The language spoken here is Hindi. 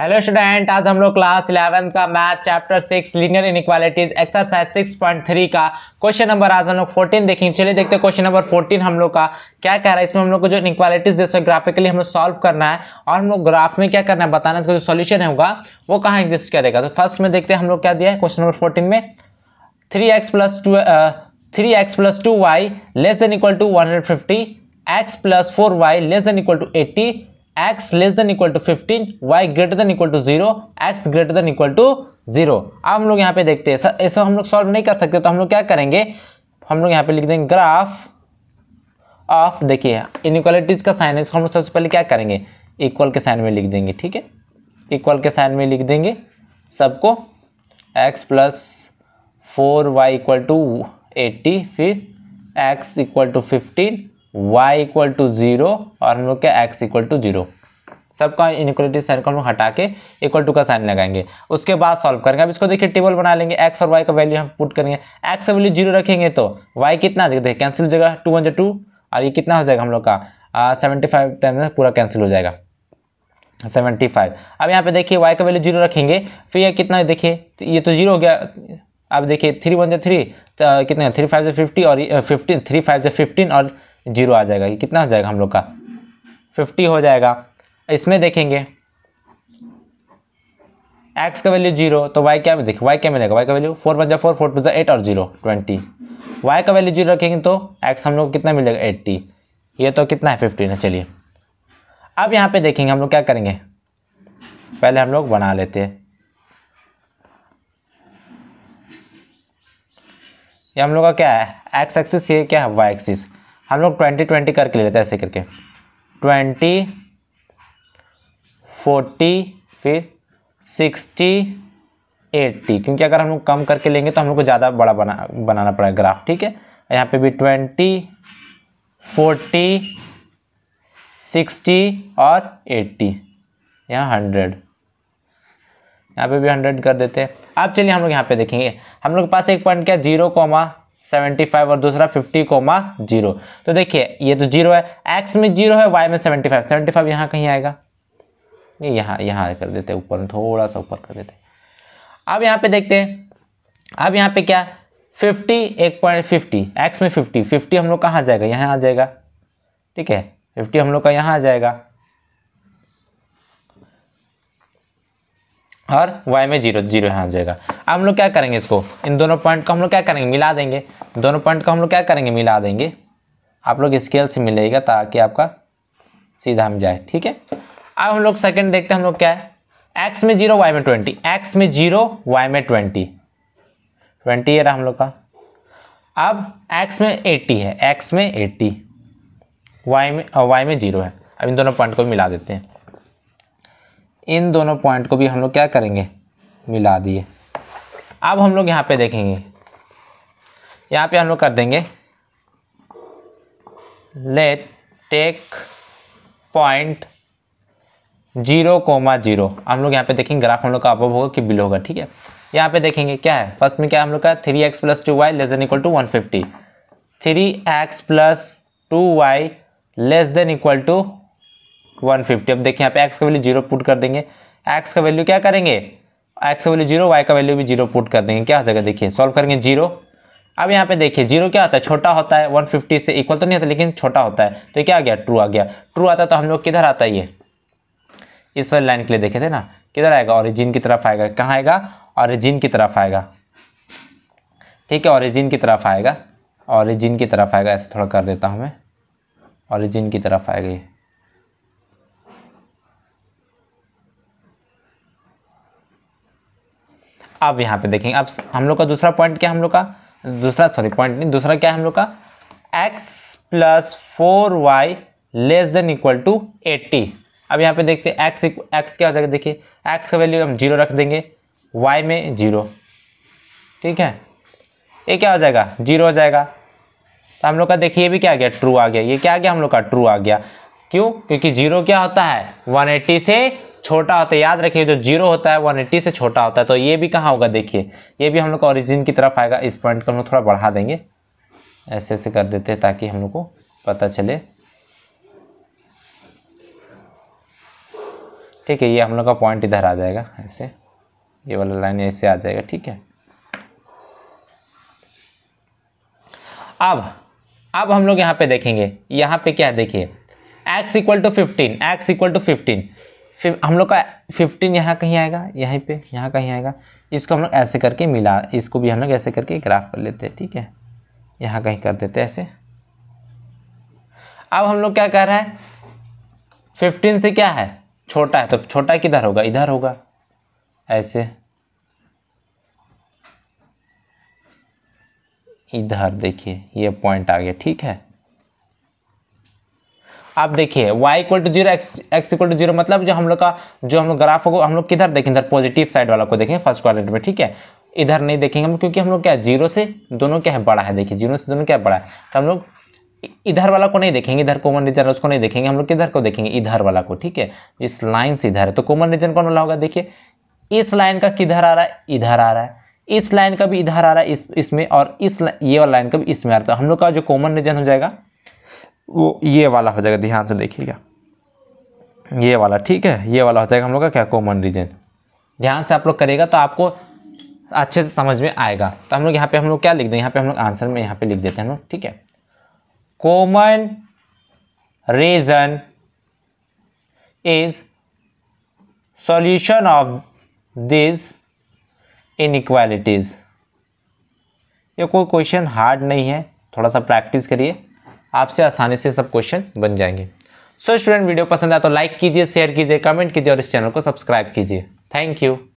हेलो स्टूडेंट आज हम लोग क्लास इलेवन का math chapter six linear inequalities exercise six point three का क्वेश्चन नंबर आज हम लोग फोर्टीन देखेंगे चलिए देखते हैं क्वेश्चन नंबर फोर्टीन हम लोग का क्या कह रहा है इसमें हम लोग को जो इनक्वालिटीज जैसे ग्राफिकली हम लोग सॉल्व करना है और हम लोग ग्राफ में क्या करना है बताना इसका जो सोल्यूशन होगा वो कहाँ एग्जिस्ट करेगा तो फर्स्ट में देखते हैं हम लोग क्या दिया है क्वेश्चन नंबर फोर्टीन में three x plus two three x plus two Y less than equal to one hundred fifty X plus four Y less than equal to eighty X less than equal to fifteen Y greater than equal to zero X greater than equal to zero अब हम लोग यहाँ पे देखते हैं ऐसा हम लोग सॉल्व नहीं कर सकते तो हम लोग क्या करेंगे हम लोग यहाँ पे लिख देंगे ग्राफ ऑफ देखिए इनक्वालिटीज का साइन है इसको हम लोग सबसे पहले क्या करेंगे इक्वल के साइन में लिख देंगे ठीक है इक्वल के साइन में लिख देंगे सबको X plus four Y equal to eighty फिर X equal to fifteen Y equal to zero और हम लोग क्या एक्स इक्वल टू जीरो सबका इनक्वलिटी साइन को हम हटा के इक्वल टू का साइन लगाएंगे उसके बाद सॉल्व करेंगे अब इसको देखिए टेबल बना लेंगे एक्स और वाई का वैल्यू हम पुट करेंगे एक्स का वैल्यू जीरो रखेंगे तो वाई कितना आ जाएगा देखिए कैंसिल हो जाएगा टू वन जो टू और ये कितना हो जाएगा हम लोग का सेवेंटी फाइव टाइम में पूरा कैंसिल हो जाएगा सेवेंटी फाइव अब यहाँ पे देखिए वाई का वैल्यू जीरो रखेंगे फिर ये कितना देखिए तो ये तो जीरो हो गया अब देखिए थ्री वन जो थ्री कितना थ्री फाइव जो फिफ्टी और फिफ्टीन थ्री फाइव जो फिफ्टीन और जीरो आ जाएगा ये कितना हो जाएगा हम लोग का फिफ्टी हो जाएगा इसमें देखेंगे एक्स का वैल्यू जीरो तो वाई क्या देखिए वाई क्या मिलेगा वाई का वैल्यू फोर बजा फोर फोर टू जो एट और जीरो ट्वेंटी वाई का वैल्यू जीरो रखेंगे तो एक्स हम लोग को कितना मिलेगा एट्टी ये तो कितना है फिफ्टीन है चलिए अब यहाँ पे देखेंगे हम लोग क्या करेंगे पहले हम लोग बना लेते हैं ये हम लोग का क्या है एक्स एक्सिस ये क्या है वाई एक्सिस हम लोग ट्वेंटी ट्वेंटी करके ले लेते हैं ऐसे करके ट्वेंटी फोर्टी फिर सिक्सटी एट्टी क्योंकि अगर हम लोग कम करके लेंगे तो हम लोग को ज़्यादा बड़ा बना बनाना पड़ेगा ग्राफ ठीक है यहाँ पे भी ट्वेंटी फोर्टी सिक्सटी और एट्टी यहाँ हंड्रेड यहाँ पे भी हंड्रेड कर देते हैं अब चलिए हम लोग यहाँ पे देखेंगे हम लोग के पास एक पॉइंट क्या जीरो कॉमा सेवेंटी फाइव और दूसरा फिफ्टी कोमा जीरो तो देखिए ये तो जीरो है एक्स में जीरो है वाई में सेवेंटी फाइव सेवेंटी फाइव यहाँ कहीं आएगा ये यहाँ यहाँ कर देते ऊपर थोड़ा सा ऊपर कर देते अब यहाँ पे देखते हैं अब यहाँ पे क्या फिफ्टी एक पॉइंट फिफ्टी एक्स में फिफ्टी फिफ्टी हम लोग कहाँ जाएगा यहाँ आ जाएगा ठीक है फिफ्टी हम लोग का यहाँ आ जाएगा और वाई में जीरो जीरो यहाँ आ जाएगा हम लोग क्या करेंगे इसको इन दोनों पॉइंट को हम लोग क्या करेंगे मिला देंगे दोनों पॉइंट को हम लोग क्या करेंगे मिला देंगे आप लोग स्केल से मिलेगा ताकि आपका सीधा हम जाए ठीक है अब हम लोग सेकेंड देखते हैं हम लोग क्या है एक्स में जीरो वाई में ट्वेंटी एक्स में जीरो वाई में ट्वेंटी ट्वेंटी ये रहा हम लोग का अब एक्स में एट्टी है एक्स में एट्टी वाई में वाई में जीरो है अब इन दोनों पॉइंट को भी मिला देते हैं इन दोनों पॉइंट को भी हम लोग क्या करेंगे मिला दिए अब हम लोग यहाँ पे देखेंगे यहाँ पे हम लोग कर देंगे let take point zero comma zero हम लोग यहाँ पे देखेंगे ग्राफ हम लोग का अपअप होगा कि बिल होगा ठीक है यहाँ पे देखेंगे क्या है फर्स्ट में क्या हम लोग का three x plus two Y less than equal to one fifty three x plus two Y less than equal to one fifty अब देखिए यहाँ पे एक्स का वैल्यू जीरो पुट कर देंगे एक्स का वैल्यू क्या करेंगे एक्स का वैल्यू जीरो वाई का वैल्यू भी जीरो पुट कर देंगे क्या हो जाएगा देखिए सॉल्व करेंगे जीरो अब यहाँ पे देखिए जीरो क्या होता है छोटा होता है 150 से इक्वल तो नहीं होता लेकिन छोटा होता है तो क्या आ गया ट्रू आ गया ट्रू आता तो हम लोग किधर आता है ये इस वाली लाइन के लिए देखे थे ना किधर आएगा ऑरिजिन की तरफ आएगा कहाँ आएगा ऑरिजिन की तरफ आएगा ठीक है ऑरिजिन की तरफ आएगा ऑरिजिन की तरफ आएगा ऐसे थोड़ा कर देता हूँ मैं ऑरिजिन की तरफ आएगा ये अब यहाँ पे देखेंगे अब हम लोग का दूसरा पॉइंट क्या हम लोग का दूसरा सॉरी पॉइंट नहीं दूसरा क्या है हम लोग का x plus four Y less than equal to eighty अब यहाँ पे देखते हैं एक्स एक्स क्या हो जाएगा देखिए एक्स का वैल्यू हम जीरो रख देंगे वाई में जीरो ठीक है ये क्या हो जाएगा जीरो हो जाएगा तो हम लोग का देखिए ये भी क्या आ गया ट्रू आ गया ये क्या आ गया हम लोग का ट्रू आ गया क्यों क्योंकि जीरो क्या होता है 180 से छोटा होता तो है याद रखिए जो जीरो होता है वन एट्टी से छोटा होता है तो ये भी कहाँ होगा देखिए ये भी हम लोग ऑरिजिन की तरफ आएगा इस पॉइंट को हम लोग थोड़ा बढ़ा देंगे ऐसे ऐसे कर देते हैं ताकि हम लोग को पता चले ठीक है ये हम लोग का पॉइंट इधर आ जाएगा ऐसे ये वाला लाइन ऐसे आ जाएगा ठीक है अब अब हम लोग यहाँ पे देखेंगे यहाँ पे क्या देखिए x equal to fifteen x equal to fifteen फिर हम लोग का फिफ्टीन यहाँ कहीं आएगा यहीं पे यहाँ कहीं आएगा इसको हम लोग ऐसे करके मिला इसको भी हम लोग ऐसे करके ग्राफ कर लेते हैं ठीक है यहाँ कहीं कर देते हैं ऐसे अब हम लोग क्या कह रहे हैं फिफ्टीन से क्या है छोटा है तो छोटा किधर होगा इधर होगा ऐसे इधर देखिए ये पॉइंट आ गया ठीक है आप देखिए y equal to zero x equal to zero मतलब जो हम लोग का जो हम लोग ग्राफ होगा हम लोग किधर देखें इधर पॉजिटिव साइड वाला को देखें फर्स्ट क्वारेंट में ठीक है इधर नहीं देखेंगे हम क्योंकि हम लोग क्या जीरो से दोनों क्या है बड़ा है देखिए जीरो से दोनों क्या बड़ा है तो हम लोग इधर वाला को नहीं देखेंगे इधर कॉमन रीजन उसको नहीं देखेंगे हम लोग किधर को देखेंगे इधर वाला को ठीक है इस लाइन से इधर है तो कॉमन रीजन कौन वाला होगा देखिए इस लाइन का किधर आ रहा है इधर आ रहा है इस लाइन का भी इधर आ रहा है इस इसमें और इस ये वाला लाइन का भी इसमें आ रहा है तो हम लोग का जो कॉमन रीजन हो जाएगा वो ये वाला हो जाएगा ध्यान से देखिएगा ये वाला ठीक है ये वाला हो जाएगा हम लोग का क्या कॉमन रीजन ध्यान से आप लोग करेगा तो आपको अच्छे से समझ में आएगा तो हम लोग यहाँ पे हम लोग क्या लिख दें यहाँ पे हम लोग आंसर में यहाँ पे लिख देते हैं हम लोग ठीक है common region is solution of this inequalities ये कोई क्वेश्चन हार्ड नहीं है थोड़ा सा प्रैक्टिस करिए आपसे आसानी से सब क्वेश्चन बन जाएंगे सो स्टूडेंट वीडियो पसंद आया तो लाइक कीजिए शेयर कीजिए कमेंट कीजिए और इस चैनल को सब्सक्राइब कीजिए थैंक यू